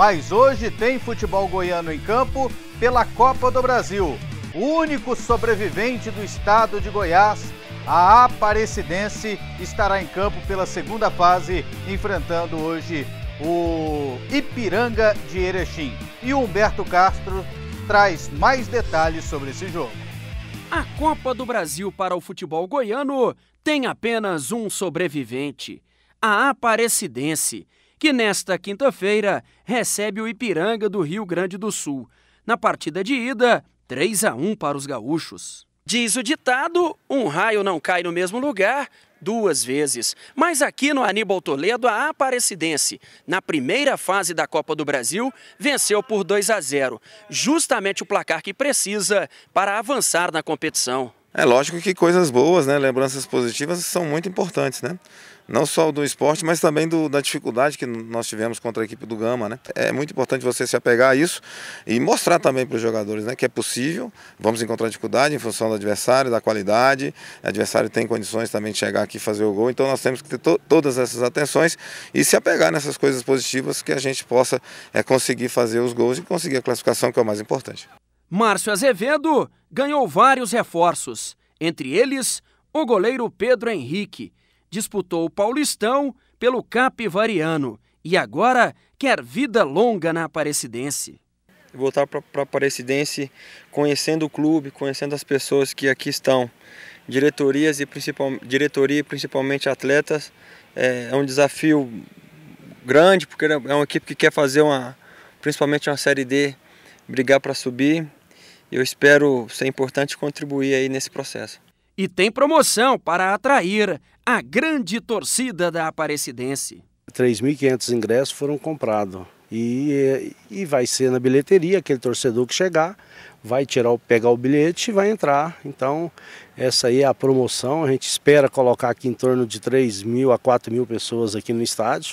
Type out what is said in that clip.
Mas hoje tem futebol goiano em campo pela Copa do Brasil. O único sobrevivente do estado de Goiás, a Aparecidense, estará em campo pela segunda fase, enfrentando hoje o Ipiranga de Erechim. E o Humberto Castro traz mais detalhes sobre esse jogo. A Copa do Brasil para o futebol goiano tem apenas um sobrevivente, a Aparecidense que nesta quinta-feira recebe o Ipiranga do Rio Grande do Sul. Na partida de ida, 3 a 1 para os gaúchos. Diz o ditado: um raio não cai no mesmo lugar duas vezes. Mas aqui no Aníbal Toledo, a Aparecidense, na primeira fase da Copa do Brasil, venceu por 2 a 0, justamente o placar que precisa para avançar na competição. É lógico que coisas boas, né? Lembranças positivas são muito importantes, né? Não só do esporte, mas também do, da dificuldade que nós tivemos contra a equipe do Gama, né? É muito importante você se apegar a isso e mostrar também para os jogadores, né? Que é possível, vamos encontrar dificuldade em função do adversário, da qualidade. O adversário tem condições também de chegar aqui e fazer o gol. Então nós temos que ter to todas essas atenções e se apegar nessas coisas positivas que a gente possa é, conseguir fazer os gols e conseguir a classificação, que é o mais importante. Márcio Azevedo ganhou vários reforços, entre eles o goleiro Pedro Henrique. Disputou o Paulistão pelo Capivariano e agora quer vida longa na Aparecidense. Voltar para a Aparecidense conhecendo o clube, conhecendo as pessoas que aqui estão, diretorias e principal, diretoria principalmente atletas, é, é um desafio grande, porque é uma equipe que quer fazer uma, principalmente uma Série D, brigar para subir eu espero ser importante contribuir aí nesse processo. E tem promoção para atrair a grande torcida da Aparecidense. 3.500 ingressos foram comprados. E, e vai ser na bilheteria, aquele torcedor que chegar vai tirar, pegar o bilhete e vai entrar. Então, essa aí é a promoção. A gente espera colocar aqui em torno de 3 mil a 4 mil pessoas aqui no estádio.